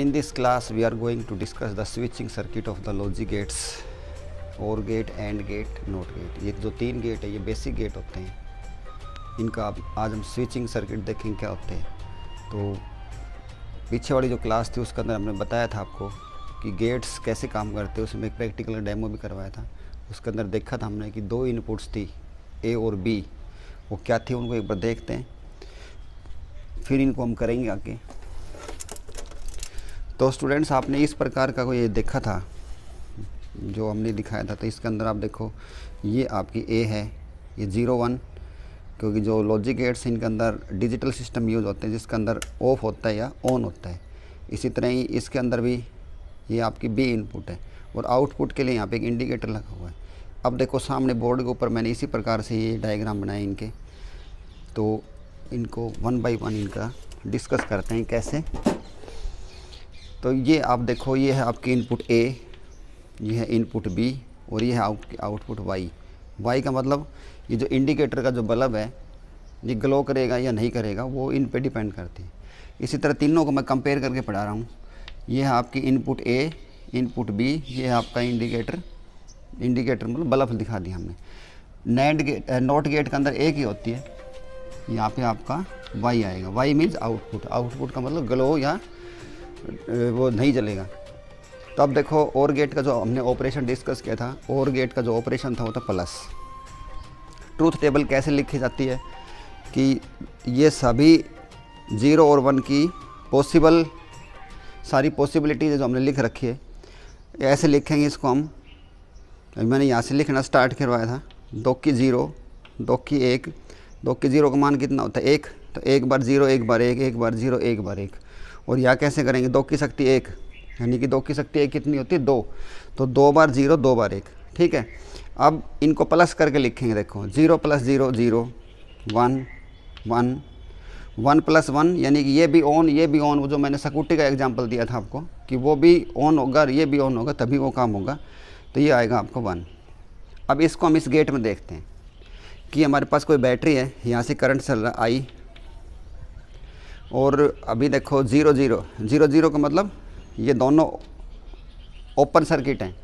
In this class we are going to discuss the switching circuit of the logic gates OR gate and gate not gate ये जो तीन gate है ये basic gate होते हैं इनका आप आज हम स्विचिंग सर्किट देखेंगे क्या होते हैं तो पीछे वाली जो क्लास थी उसके अंदर हमने बताया था आपको कि गेट्स कैसे काम करते हैं उसमें एक प्रैक्टिकल डेमो भी करवाया था उसके अंदर देखा था हमने कि दो इनपुट्स थी ए और बी वो क्या थी उनको एक बार देखते हैं फिर इनको हम करेंगे आगे तो स्टूडेंट्स आपने इस प्रकार का कोई देखा था जो हमने दिखाया था तो इसके अंदर आप देखो ये आपकी ए है ये ज़ीरो वन क्योंकि जो लॉजिक एड्स इनके अंदर डिजिटल सिस्टम यूज़ होते हैं जिसके अंदर ऑफ होता है या ऑन होता है इसी तरह ही इसके अंदर भी ये आपकी बी इनपुट है और आउटपुट के लिए यहाँ पे एक इंडिकेटर लगा हुआ है अब देखो सामने बोर्ड के ऊपर मैंने इसी प्रकार से ये डायग्राम बनाए इनके तो इनको वन बाई वन इनका डिस्कस करते हैं कैसे तो ये आप देखो ये है आपकी इनपुट ए ये है इनपुट बी और ये है आउट आउटपुट वाई वाई का मतलब ये जो इंडिकेटर का जो बल्ब है ये ग्लो करेगा या नहीं करेगा वो इन पे डिपेंड करती है इसी तरह तीनों को मैं कंपेयर करके पढ़ा रहा हूँ ये है आपकी इनपुट ए इनपुट बी ये है आपका इंडिकेटर इंडिकेटर मतलब बल्ब दिखा दिया हमने नैंड गेट नॉट गेट के अंदर एक ही होती है यहाँ पे आपका वाई आएगा वाई मीन्स आउटपुट आउटपुट का मतलब ग्लो या वो नहीं चलेगा तो अब देखो और गेट का जो हमने ऑपरेशन डिस्कस किया था और गेट का जो ऑपरेशन था वो था प्लस ट्रूथ टेबल कैसे लिखी जाती है कि ये सभी ज़ीरो और वन की पॉसिबल सारी पॉसिबिलिटीज जो हमने लिख रखी है ऐसे लिखेंगे इसको हम मैंने यहाँ से लिखना स्टार्ट करवाया था दो की ज़ीरो दो की एक दो की ज़ीरो का मान कितना होता है एक तो एक बार ज़ीरो एक बार एक एक बार ज़ीरो एक बार एक और यह कैसे करेंगे दो की शक्ति एक यानी कि दो की शक्ति एक कितनी होती है दो तो दो बार ज़ीरो दो बार एक ठीक है अब इनको प्लस करके लिखेंगे देखो zero plus zero zero one one one plus one यानी कि ये भी ऑन ये भी ऑन वो जो मैंने सकूटी का एग्जाम्पल दिया था आपको कि वो भी ऑन होगा ये भी ऑन होगा तभी वो काम होगा तो ये आएगा आपको वन अब इसको हम इस गेट में देखते हैं कि हमारे पास कोई बैटरी है यहाँ से करंट चल रहा आई और अभी देखो ज़ीरो ज़ीरो ज़ीरो ज़ीरो का मतलब ये दोनों ओपन सर्किट हैं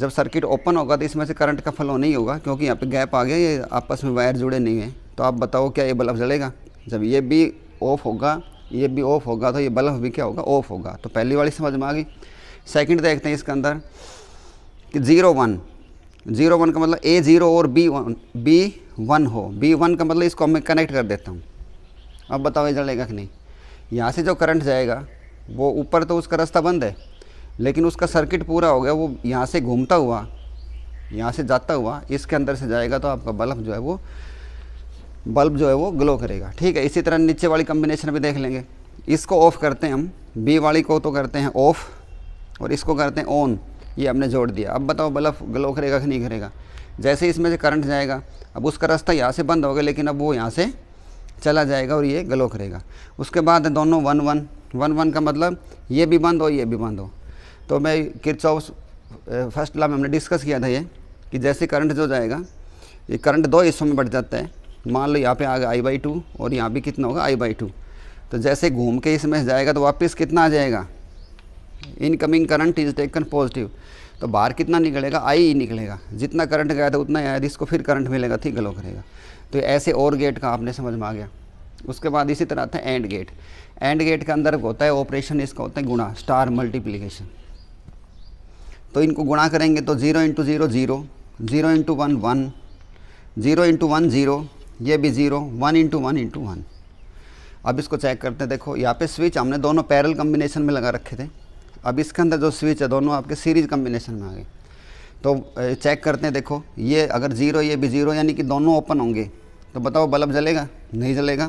जब सर्किट ओपन होगा तो इसमें से करंट का फ्लो नहीं होगा क्योंकि यहाँ पे गैप आ गया ये आपस में वायर जुड़े नहीं हैं तो आप बताओ क्या ये बल्ब जलेगा जब ये भी ऑफ होगा ये भी ऑफ होगा तो ये बल्ब भी क्या होगा ऑफ होगा तो पहली वाली समझ में आ गई सेकेंड देखते हैं इसके अंदर कि ज़ीरो वन ज़ीरो वन का मतलब ए ज़ीरो और बी वन बी वन हो बी वन का मतलब इसको मैं कनेक्ट कर देता हूँ अब बताओ इधर लेगा कि नहीं यहाँ से जो करंट जाएगा वो ऊपर तो उसका रास्ता बंद है लेकिन उसका सर्किट पूरा हो गया वो यहाँ से घूमता हुआ यहाँ से जाता हुआ इसके अंदर से जाएगा तो आपका बल्ब जो है वो बल्ब जो है वो ग्लो करेगा ठीक है इसी तरह नीचे वाली कम्बिनेशन भी देख लेंगे इसको ऑफ़ करते हैं हम बी वाली को तो करते हैं ऑफ़ और इसको करते हैं ऑन ये हमने जोड़ दिया अब बताओ बल्ब ग्लो करेगा कि नहीं करेगा जैसे इसमें से करंट जाएगा अब उसका रास्ता यहाँ से बंद हो गया लेकिन अब वो यहाँ से चला जाएगा और ये ग्लो करेगा उसके बाद दोनों वन वन वन वन का मतलब ये भी बंद हो ये भी बंद हो तो मैं किर्च फर्स्ट लाभ में हमने डिस्कस किया था ये कि जैसे करंट जो जाएगा ये करंट दो हिस्सों में बढ़ जाता है मान लो यहाँ पे आ गया आई बाई टू और यहाँ भी कितना होगा आई बाई टू तो जैसे घूम के इसमें जाएगा तो वापस कितना आ जाएगा incoming current is taken positive तो बाहर कितना निकलेगा आई ही निकलेगा जितना करंट गया था उतना ही आया इसको फिर करंट मिलेगा ठीक ग्लो करेगा तो ऐसे और गेट का आपने समझ में आ गया उसके बाद इसी तरह आता है एंड गेट एंड गेट के अंदर होता है ऑपरेशन इसका होता है गुणा स्टार मल्टीप्लीकेशन तो इनको गुणा करेंगे तो zero into zero zero zero into one one zero into one zero ये भी zero one into one into one अब इसको चेक करते हैं देखो यहाँ पे स्विच हमने दोनों पैरल कम्बिनेशन में लगा रखे थे अब इसके अंदर जो स्विच है दोनों आपके सीरीज कम्बिनेशन में आ गए तो चेक करते हैं देखो ये अगर ज़ीरो ये भी ज़ीरो यानी कि दोनों ओपन होंगे तो बताओ बल्ब जलेगा नहीं जलेगा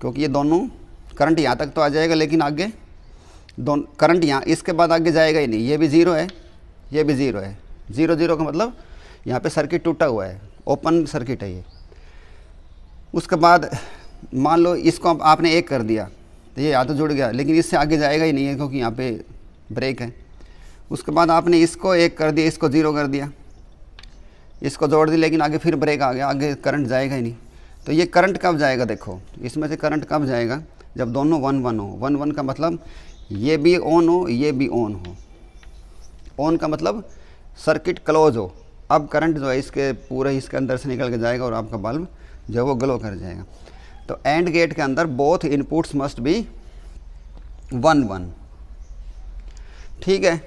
क्योंकि ये दोनों करंट यहाँ तक तो आ जाएगा लेकिन आगे दोनों करंट यहाँ इसके बाद आगे जाएगा ही नहीं ये भी ज़ीरो है ये भी ज़ीरो है ज़ीरो ज़ीरो का मतलब यहाँ पे सर्किट टूटा हुआ है ओपन सर्किट है ये उसके बाद मान लो इसको आपने एक कर दिया तो ये यहाँ तो जुड़ गया लेकिन इससे आगे जाएगा ही नहीं है क्योंकि यहाँ पे ब्रेक है उसके बाद आपने इसको एक कर दिया इसको ज़ीरो कर दिया इसको जोड़ दिया लेकिन आगे फिर ब्रेक आ गया आगे करंट जाएगा ही नहीं तो ये करंट कब जाएगा देखो इसमें से करंट कब जाएगा जब दोनों वन वन हो वन वन का मतलब ये भी ऑन हो ये भी ऑन हो ऑन का मतलब सर्किट क्लोज हो अब करंट जो है इसके पूरे इसके अंदर से निकल के जाएगा और आपका बल्ब जो है वो ग्लो कर जाएगा तो एंड गेट के अंदर both inputs must be one one ठीक है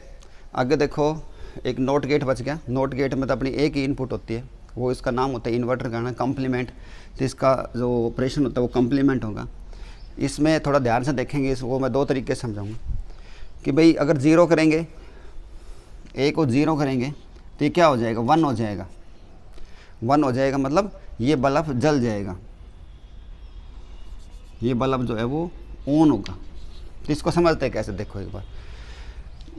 आगे देखो एक नोट गेट बच गया नोट गेट में तो अपनी एक ही इनपुट होती है वो इसका नाम होता है इन्वर्टर का ना कम्प्लीमेंट तो इसका जो ऑपरेशन होता है वो कम्प्लीमेंट होगा इसमें थोड़ा ध्यान से देखेंगे इसको मैं दो तरीके से समझाऊंगा कि भाई अगर ज़ीरो करेंगे ए को ज़ीरो करेंगे तो ये क्या हो जाएगा वन हो जाएगा वन हो जाएगा मतलब ये बल्ब जल जाएगा ये बल्ब जो है वो ऑन होगा तो इसको समझते हैं कैसे देखो एक बार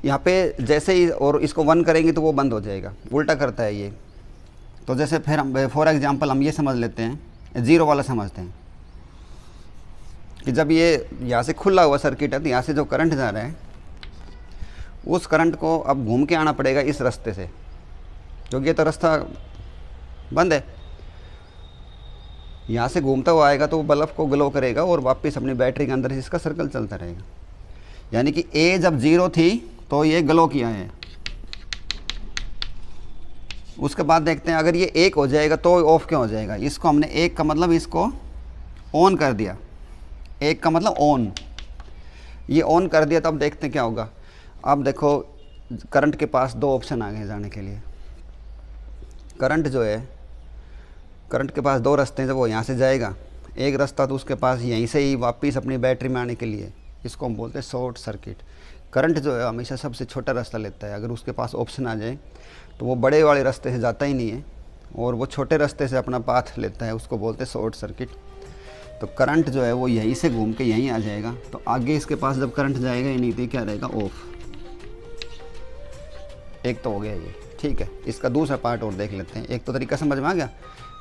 यहाँ पे जैसे ही और इसको वन करेंगे तो वो बंद हो जाएगा उल्टा करता है ये तो जैसे फिर हम फॉर एग्ज़ाम्पल हम ये समझ लेते हैं ज़ीरो वाला समझते हैं कि जब ये यहाँ से खुला हुआ सर्किट है तो यहाँ से जो करंट जा रहा है उस करंट को अब घूम के आना पड़ेगा इस रास्ते से क्योंकि ये तो रास्ता बंद है यहाँ से घूमता हुआ आएगा तो वो बल्ब को ग्लो करेगा और वापस अपनी बैटरी के अंदर इसका सर्कल चलता रहेगा यानी कि ए जब ज़ीरो थी तो ये ग्लो किया है उसके बाद देखते हैं अगर ये एक हो जाएगा तो ऑफ क्यों हो जाएगा इसको हमने एक का मतलब इसको ऑन कर दिया एक का मतलब ऑन ये ऑन कर दिया तो अब देखते हैं क्या होगा अब देखो करंट के पास दो ऑप्शन आ गए जाने के लिए करंट जो है करंट के पास दो रास्ते हैं जब वो यहाँ से जाएगा एक रास्ता तो उसके पास यहीं से ही वापस अपनी बैटरी में आने के लिए इसको हम बोलते हैं शॉर्ट सर्किट करंट जो है हमेशा सबसे छोटा रास्ता लेता है अगर उसके पास ऑप्शन आ जाए तो वो बड़े वाले रास्ते से जाता ही नहीं है और वो छोटे रास्ते से अपना पाथ लेता है उसको बोलते हैं शॉर्ट सर्किट तो करंट जो है वो यहीं से घूम के यहीं आ जाएगा तो आगे इसके पास जब करंट जाएगा ही नहीं तो क्या रहेगा ऑफ एक तो हो गया ये ठीक है इसका दूसरा पार्ट और देख लेते हैं एक तो तरीका समझ में आ गया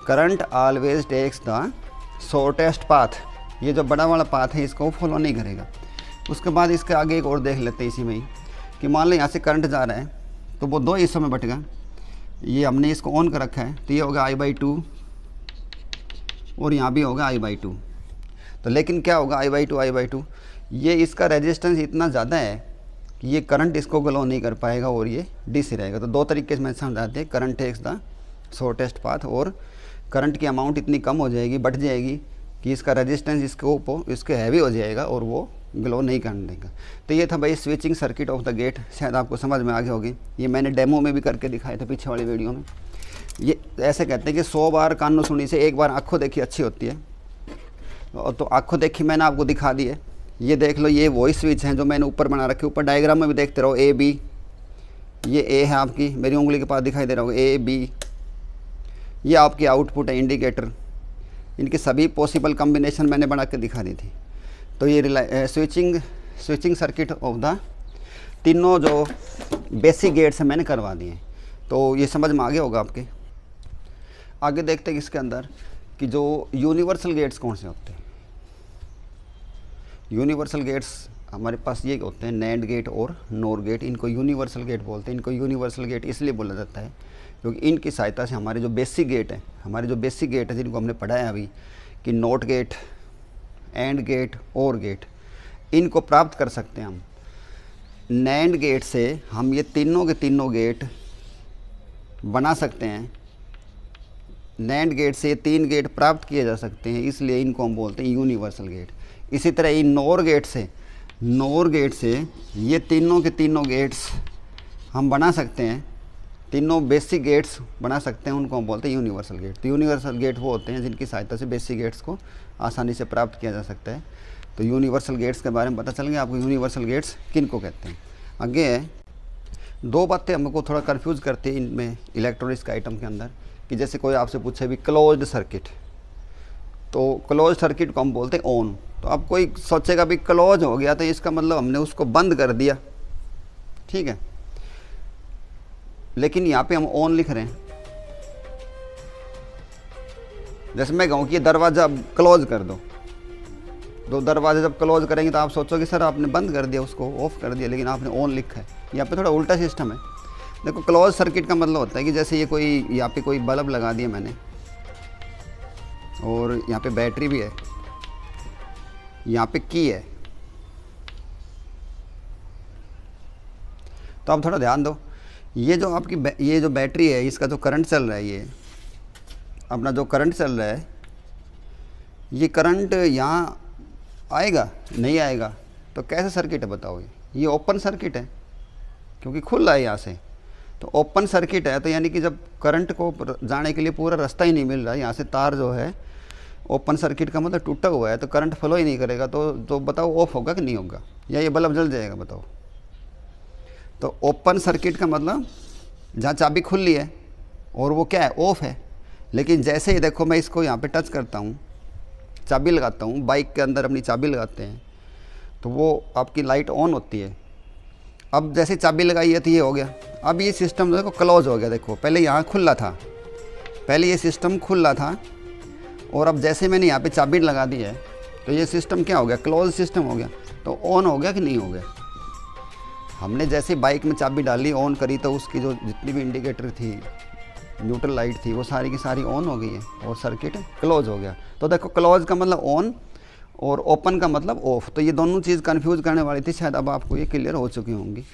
current always takes the shortest path ये जो बड़ा वाला पाथ है इसको फॉलो नहीं करेगा उसके बाद इसके आगे एक और देख लेते हैं इसी में ही कि मान लें यहाँ से करंट जा रहा है तो वो दो हिस्सों में गए ये हमने इसको ऑन कर रखा है तो ये होगा आई बाई टू और यहाँ भी होगा आई बाई टू तो लेकिन क्या होगा I by two I by two ये इसका रेजिस्टेंस इतना ज़्यादा है कि ये करंट इसको ग्लो नहीं कर पाएगा और ये डीसी रहेगा तो दो तरीके से मैं समझाते हैं current takes the shortest path और करंट की अमाउंट इतनी कम हो जाएगी बट जाएगी कि इसका रेजिस्टेंस इसके ऊपर इसके हैवी हो जाएगा और वो ग्लो नहीं करने देगा तो ये था भाई switching circuit of the gate शायद आपको समझ में आ गया होगी ये मैंने डेमो में भी करके दिखाया था पीछे वाली वीडियो में ये ऐसे कहते हैं कि सौ बार कानों सुनी से एक बार आँखों देखी अच्छी होती है और तो आँखों देखी मैंने आपको दिखा दी है ये देख लो ये वॉइस स्विच हैं जो मैंने ऊपर बना रखे ऊपर डायग्राम में भी देखते रहो ए बी ये ए है आपकी मेरी उंगली के पास दिखाई दे रहा होगा ए बी ये आपकी आउटपुट है इंडिकेटर इनके सभी पॉसिबल कॉम्बिनेशन मैंने बना के दिखा दी थी तो ये switching switching circuit of the तीनों जो बेसिक गेट्स हैं मैंने करवा दिए तो ये समझ में आगे होगा आपके आगे देखते हैं इसके अंदर कि जो यूनिवर्सल गेट्स कौन से होते हैं यूनिवर्सल गेट्स हमारे पास ये होते हैं नैंड गेट और नोर गेट इनको यूनिवर्सल गेट बोलते हैं इनको यूनिवर्सल गेट इसलिए बोला जाता है क्योंकि इनकी सहायता से हमारे जो बेसिक गेट हैं हमारे जो बेसिक गेट हैं जिनको हमने पढ़ाया अभी कि not gate and gate or gate इनको प्राप्त कर सकते हैं हम नैंड गेट से हम ये तीनों के तीनों गेट बना सकते हैं नैंड गेट से ये तीन गेट प्राप्त किए जा सकते हैं इसलिए इनको हम बोलते हैं यूनिवर्सल गेट इसी तरह इन नोर गेट से नोर गेट से ये तीनों के तीनों गेट्स हम बना सकते हैं तीनों बेसिक गेट्स बना सकते हैं उनको हम बोलते हैं यूनिवर्सल गेट तो यूनिवर्सल गेट वो होते हैं जिनकी सहायता से बेसिक गेट्स को आसानी से प्राप्त किया जा सकता है तो यूनिवर्सल गेट्स के बारे में पता चल गया आपको यूनिवर्सल गेट्स किन को कहते हैं आगे दो बातें हमको थोड़ा कन्फ्यूज करती है इनमें इलेक्ट्रॉनिक्स के आइटम के अंदर कि जैसे कोई आपसे पूछे भी क्लोज सर्किट तो क्लोज सर्किट को हम बोलते हैं ऑन तो आप कोई सोचेगा भी क्लोज हो गया तो इसका मतलब हमने उसको बंद कर दिया ठीक है लेकिन यहाँ पे हम ऑन लिख रहे हैं जैसे मैं कहूँ कि दरवाज़ा अब क्लोज कर दो तो दरवाज़ा जब क्लोज करेंगे तो आप सोचोगे सर आपने बंद कर दिया उसको ऑफ़ कर दिया लेकिन आपने ऑन लिखा है यहाँ पे थोड़ा उल्टा सिस्टम है देखो क्लोज सर्किट का मतलब होता है कि जैसे ये कोई यहाँ पे कोई बल्ब लगा दिया मैंने और यहाँ पे बैटरी भी है यहाँ पे की है तो आप थोड़ा ध्यान दो ये जो आपकी ये जो बैटरी है इसका जो करंट चल रहा है ये अपना जो करंट चल रहा है ये करंट यहाँ आएगा नहीं आएगा तो कैसे सर्किट है बताओ ये ये ओपन सर्किट है क्योंकि खुल रहा है यहाँ से तो ओपन सर्किट है तो यानी कि जब करंट को जाने के लिए पूरा रास्ता ही नहीं मिल रहा है यहाँ से तार जो है ओपन सर्किट का मतलब टूटा हुआ है तो करंट फ्लो ही नहीं करेगा तो तो बताओ ऑफ होगा कि नहीं होगा या ये बल्ब जल जाएगा बताओ तो ओपन सर्किट का मतलब जहाँ चाबी खुल है और वो क्या है ऑफ है लेकिन जैसे ही देखो मैं इसको यहाँ पे टच करता हूँ चाबी लगाता हूँ बाइक के अंदर अपनी चाबी लगाते हैं तो वो आपकी लाइट ऑन होती है अब जैसे चाबी लगाई है तो ये हो गया अब ये सिस्टम देखो क्लोज हो गया देखो पहले यहाँ खुला था पहले ये सिस्टम खुला था और अब जैसे मैंने यहाँ पर चाबी लगा दी है तो ये सिस्टम क्या हो गया क्लोज सिस्टम हो गया तो ऑन हो गया कि नहीं हो गया हमने जैसे बाइक में चाबी डाली ऑन करी तो उसकी जो जितनी भी इंडिकेटर थी न्यूट्रल लाइट थी वो सारी की सारी ऑन हो गई है और सर्किट क्लोज हो गया तो देखो क्लोज का मतलब ऑन और ओपन का मतलब ऑफ तो ये दोनों चीज़ कन्फ्यूज़ करने वाली थी शायद अब आपको ये क्लियर हो चुकी होंगी